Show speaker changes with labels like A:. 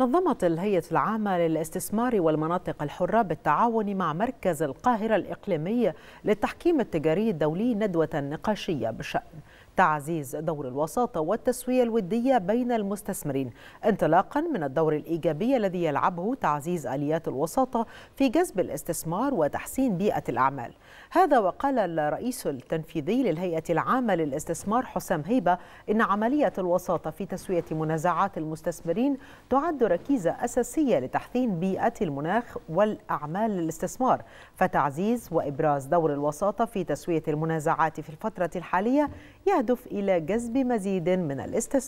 A: نظمت الهيئة العامة للاستثمار والمناطق الحرة بالتعاون مع مركز القاهرة الإقليمي للتحكيم التجاري الدولي ندوة نقاشية بشأن تعزيز دور الوساطة والتسوية الودية بين المستثمرين انطلاقا من الدور الإيجابي الذي يلعبه تعزيز آليات الوساطة في جذب الاستثمار وتحسين بيئة الأعمال هذا وقال الرئيس التنفيذي للهيئة العامة للاستثمار حسام هيبة إن عملية الوساطة في تسوية منازعات المستثمرين تعد ركيزة أساسية لتحسين بيئة المناخ والأعمال للاستثمار فتعزيز وإبراز دور الوساطة في تسوية المنازعات في الفترة الحالية يهدف إلى جذب مزيد من الاستثمار